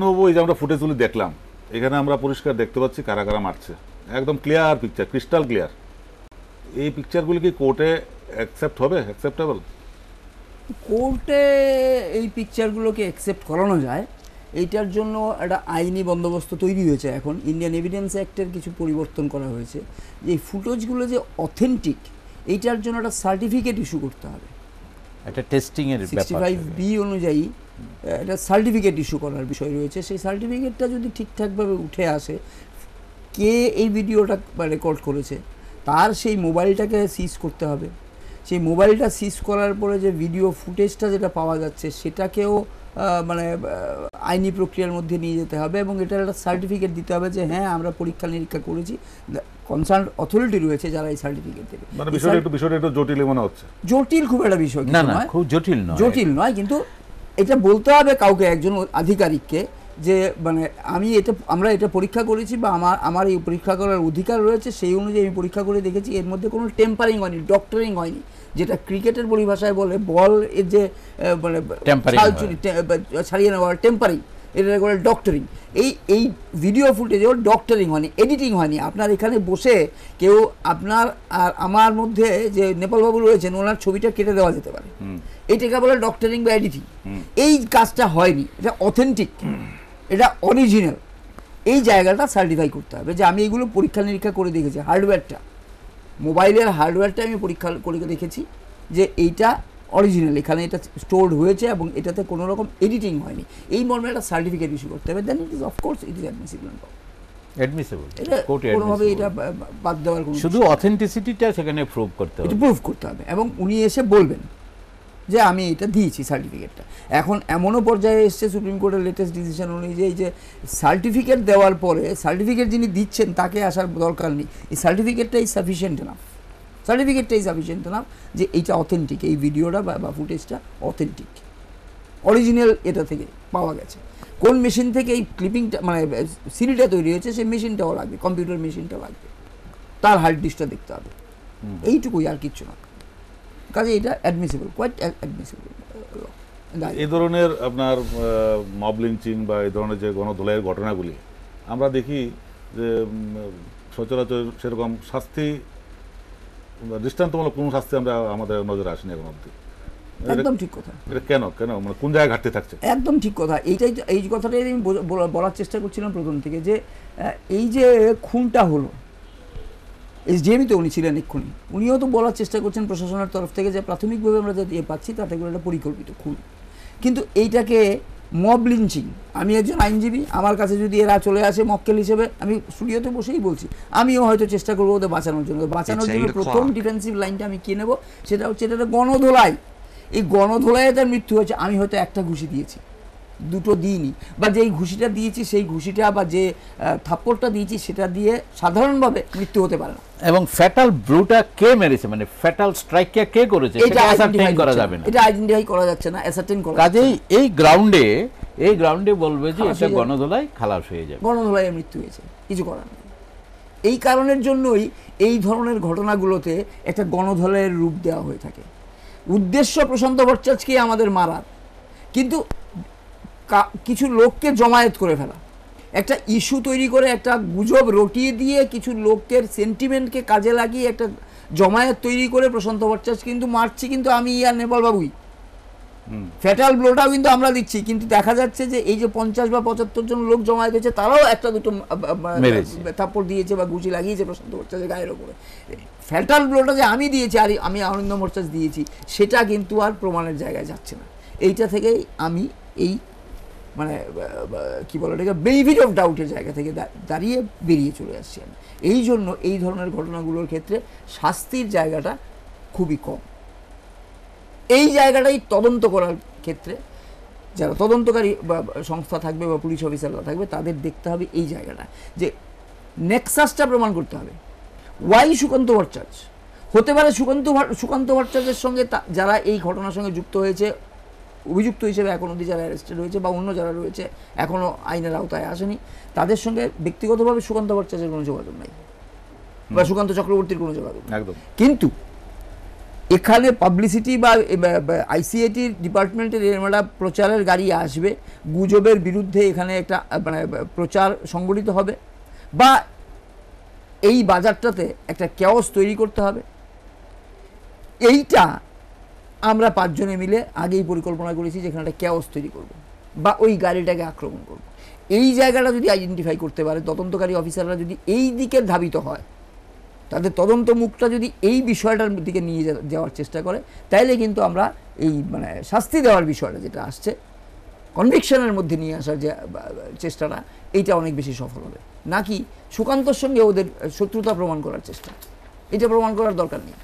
নেবো এই যে আমরা ফুটেজগুলি দেখলাম এখানে আমরা পরিষ্কার দেখতে পাচ্ছি কারা কারা মারছে একদম ক্লিয়ার পিকচার ক্রিস্টাল ক্লিয়ার এই পিকচারগুলি কি কোর্টে অ্যাকসেপ্ট হবে অ্যাকসেপ্টেবল কোর্টে এই পিকচারগুলোকে অ্যাকসেপ্ট করানো যায় এইটার জন্য একটা আইনি বন্দোবস্ত তৈরি হয়েছে এখন ইন্ডিয়ান এভিডেন্স অ্যাক্টের কিছু পরিবর্তন করা হয়েছে যে এই ফুটেজগুলো যে অথেন্টিক এইটার জন্য একটা সার্টিফিকেট ইস্যু করতে হবে একটা টেস্টিংয়ের সিক্সটি ফাইভ বি অনুযায়ী একটা সার্টিফিকেট ইস্যু করার বিষয় রয়েছে সেই সার্টিফিকেটটা যদি ঠিকঠাকভাবে উঠে আসে কে এই ভিডিওটা রেকর্ড মানে করেছে তার সেই মোবাইলটাকে সিজ করতে হবে সেই মোবাইলটা সিজ করার পরে যে ভিডিও ফুটেজটা যেটা পাওয়া যাচ্ছে সেটাকেও মানে আইনি প্রক্রিয়ার মধ্যে নিয়ে যেতে হবে এবং এটার একটা সার্টিফিকেট দিতে হবে যে হ্যাঁ আমরা পরীক্ষা নিরীক্ষা করেছি কনসার্ন অথরিটি রয়েছে যারা এই সার্টিফিকেট দেবে মানে জটিল খুব একটা বিষয় জটিল নয় জটিল নয় কিন্তু এটা বলতে হবে কাউকে একজন আধিকারিককে যে মানে আমি এটা আমরা এটা পরীক্ষা করেছি বা আমার আমার এই পরীক্ষা করার অধিকার রয়েছে সেই অনুযায়ী আমি পরীক্ষা করে দেখেছি এর মধ্যে কোনো টেম্পারিং হয়নি ডক্টরিং হয়নি যেটা ক্রিকেটের পরিভাষায় বলে বল এর যে মানে ছাড়িয়ে নেওয়া টেম্পারিং এটা করে ডক্টরিং এই এই ভিডিও ফুটেজেও ডক্টরিং হয়নি এডিটিং হয়নি আপনার এখানে বসে কেউ আপনার আর আমার মধ্যে যে নেপালবাবু রয়েছেন ওনার ছবিটা কেটে দেওয়া যেতে পারে এটাকে বলে ডক্টরিং বা এডিটিং এই কাজটা হয়নি এটা অথেন্টিক এটা অরিজিনাল এই জায়গাটা সার্টিফাই করতে হবে যে আমি এগুলো পরীক্ষা নিরীক্ষা করে দেখেছি হার্ডওয়্যারটা মোবাইলের হার্ডওয়্যারটা আমি পরীক্ষা করে দেখেছি যে এইটা অরিজিনাল এখানে এটা স্টোর্ড হয়েছে এবং এটাতে কোনো রকম এডিটিং হয়নি এই মর্মে একটা সার্টিফিকেট ইস্যু করতে হবে then it is of course it is admissible কোনোভাবে এটা বাদ দেওয়ার কোনো শুধু অথেন্টিসিটিটা সেখানে প্রুভ করতে হবে প্রুভ করতে হবে এবং উনি এসে বলবেন যে আমি এটা দিয়েছি সার্টিফিকেটটা এখন এমনও পর্যায়ে এসছে সুপ্রিম কোর্টের লেটেস্ট ডিসিশন অনুযায়ী যে সার্টিফিকেট দেওয়ার পরে সার্টিফিকেট যিনি দিচ্ছেন তাকে আসার দরকার নেই এই সার্টিফিকেটটাই সাফিসিয়েন্ট না সার্টিফিকেটটাই সাফিসিয়েন্ট না যে এইটা অথেন্টিক এই ভিডিওটা বা ফুটেজটা অথেন্টিক অরিজিনাল এটা থেকে পাওয়া গেছে কোন মেশিন থেকে এই ক্লিপিংটা মানে সিডিটা তৈরি হয়েছে সেই মেশিনটাও লাগবে কম্পিউটার মেশিনটা লাগবে তার হার্ড ডিস্কটা দেখতে হবে এইটুকুই আর কিচ্ছু না কাজে এটা অ্যাডমিসিবল কোয়াইট অ্যাডমিসিবল এই ধরনের আপনার মব লিঞ্চিং বা এই ধরনের যে গণধোলাইয়ের ঘটনাগুলি আমরা দেখি যে সচরাচর সেরকম শাস্তি দৃষ্টান্তমূলক কোনো শাস্তি আমরা আমাদের নজরে আসিনি এখন অব্দি একদম ঠিক কথা এটা কেন কেন মানে কোন জায়গায় ঘাটতি থাকছে একদম ঠিক কথা এইটাই এই কথাটাই আমি বলার চেষ্টা করছিলাম প্রথম থেকে যে এই যে খুনটা হলো এসডিএমই তো উনি ছিলেন এক্ষুনি উনিও তো বলার চেষ্টা করছেন প্রশাসনের তরফ থেকে যে প্রাথমিকভাবে আমরা যা দিয়ে পাচ্ছি তাতে করে একটা পরিকল্পিত খুন কিন্তু এইটাকে মব লিঞ্চিং আমি একজন আইনজীবী আমার কাছে যদি এরা চলে আসে মক্কেল হিসেবে আমি স্টুডিওতে বসেই বলছি আমিও হয়তো চেষ্টা করবো ওদের বাঁচানোর জন্য বাঁচানোর আচ্ছা, জন্য প্রথম ডিফেন্সিভ লাইনটা আমি কিনে নেবো সেটা হচ্ছে এটা গণধোলাই এই গণধোলাইয়ে তার মৃত্যু হয়েছে আমি হয়তো একটা ঘুষি দিয়েছি দুটো দিইনি বা যেই ঘুষিটা দিয়েছি সেই ঘুষিটা বা যে থাপ্পড়টা দিয়েছি সেটা দিয়ে সাধারণভাবে মৃত্যু হতে পারে না এবং ফ্যাটাল ব্লুটা কে মেরেছে মানে ফ্যাটাল স্ট্রাইক কে কে করেছে এটা অ্যাসার্টেন করা যাবে না এটা আইডেন্টিফাই করা যাচ্ছে না অ্যাসার্টেন করা কাজেই এই গ্রাউন্ডে এই গ্রাউন্ডে বলবে যে এটা গণধোলায় খালাস হয়ে যাবে গণধোলায় মৃত্যু হয়েছে কিছু করার নেই এই কারণের জন্যই এই ধরনের ঘটনাগুলোতে একটা গণধলের রূপ দেওয়া হয়ে থাকে উদ্দেশ্য প্রশান্ত ভট্টাচার্যকে আমাদের মারার কিন্তু কিছু লোককে জমায়েত করে ফেলা একটা ইস্যু তৈরি করে একটা গুজব রটিয়ে দিয়ে কিছু লোকের সেন্টিমেন্টকে কাজে লাগিয়ে একটা জমায়েত তৈরি করে প্রশান্ত ভট্টাচ কিন্তু মারছি কিন্তু আমি আর নেপাল বাবুই ফ্যাটাল ব্লোটাও কিন্তু আমরা দিচ্ছি কিন্তু দেখা যাচ্ছে যে এই যে পঞ্চাশ বা পঁচাত্তর জন লোক জমায়েত হয়েছে তারাও একটা দুটো থাপ্পড় দিয়েছে বা গুচি লাগিয়েছে প্রশান্ত ভট্টাচের গায়ের ওপরে ফ্যাটাল ব্লোটা যে আমি দিয়েছি আর আমি আনন্দ ভট্টাচ দিয়েছি সেটা কিন্তু আর প্রমাণের জায়গায় যাচ্ছে না এইটা থেকেই আমি এই মানে কি বলে এটাকে বেনিফিট অফ ডাউটের জায়গা থেকে দাঁড়িয়ে বেরিয়ে চলে আসছি আমি এই জন্য এই ধরনের ঘটনাগুলোর ক্ষেত্রে শাস্তির জায়গাটা খুবই কম এই জায়গাটাই তদন্ত করার ক্ষেত্রে যারা তদন্তকারী বা সংস্থা থাকবে বা পুলিশ অফিসাররা থাকবে তাদের দেখতে হবে এই জায়গাটা যে নেক্সাসটা প্রমাণ করতে হবে ওয়াই সুকান্ত ভট্টাচার্য হতে পারে সুকান্ত সুকান্ত ভট্টাচার্যের সঙ্গে যারা এই ঘটনার সঙ্গে যুক্ত হয়েছে অভিযুক্ত হিসেবে এখন অবধি যারা অ্যারেস্টেড রয়েছে বা অন্য যারা রয়েছে এখনও আইনের আওতায় আসেনি তাদের সঙ্গে ব্যক্তিগতভাবে সুকান্ত ভট্টাচার্যের কোনো যোগাযোগ নেই বা সুকান্ত চক্রবর্তীর কোনো যোগাযোগ একদম কিন্তু এখানে পাবলিসিটি বা আইসিআইটির ডিপার্টমেন্টের এরমালা প্রচারের গাড়ি আসবে গুজবের বিরুদ্ধে এখানে একটা মানে প্রচার সংগঠিত হবে বা এই বাজারটাতে একটা ক্যাওস তৈরি করতে হবে এইটা আমরা পাঁচজনে মিলে আগেই পরিকল্পনা করেছি যেখানে একটা ক্যাওস তৈরি করবো বা ওই গাড়িটাকে আক্রমণ করব এই জায়গাটা যদি আইডেন্টিফাই করতে পারে তদন্তকারী অফিসাররা যদি এই দিকে ধাবিত হয় তাদের তদন্ত মুখটা যদি এই বিষয়টার দিকে নিয়ে যাওয়ার চেষ্টা করে তাইলে কিন্তু আমরা এই মানে শাস্তি দেওয়ার বিষয়টা যেটা আসছে কনভিকশনের মধ্যে নিয়ে আসার যে চেষ্টাটা এইটা অনেক বেশি সফল হবে নাকি সুকান্তর সঙ্গে ওদের শত্রুতা প্রমাণ করার চেষ্টা এটা প্রমাণ করার দরকার নেই